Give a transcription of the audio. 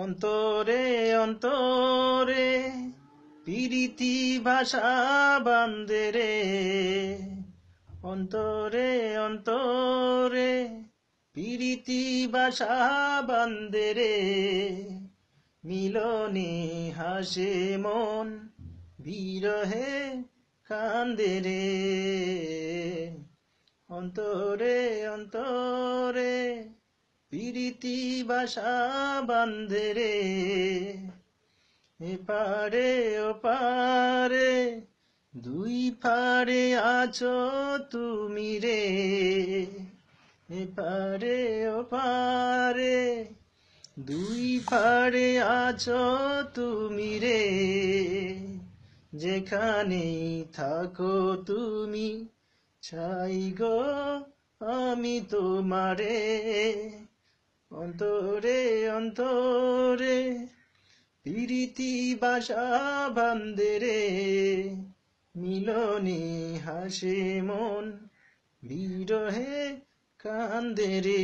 অন্তরে অন্তরে প্রীতি ভাষা বান্দে রে অন্তরে অন্তরে প্রীতি ভাষা বান্দে রে মিলনে হাসে মন বিরহে কান্দে রে অন্তরে অন্তরে পিরিতি বাসা বান্ধে রে এপারে পারে দুই পারে আছো তুমি রে এপারে পারে দুই পারে আছো তুমি রে যেখানেই থাকো তুমি চাই গো আমি তোমারে অন্তরে অন্তরে পিরিতি বাসা বান্ধে রে মিলনে হাসে মন বিরহে কান্দে রে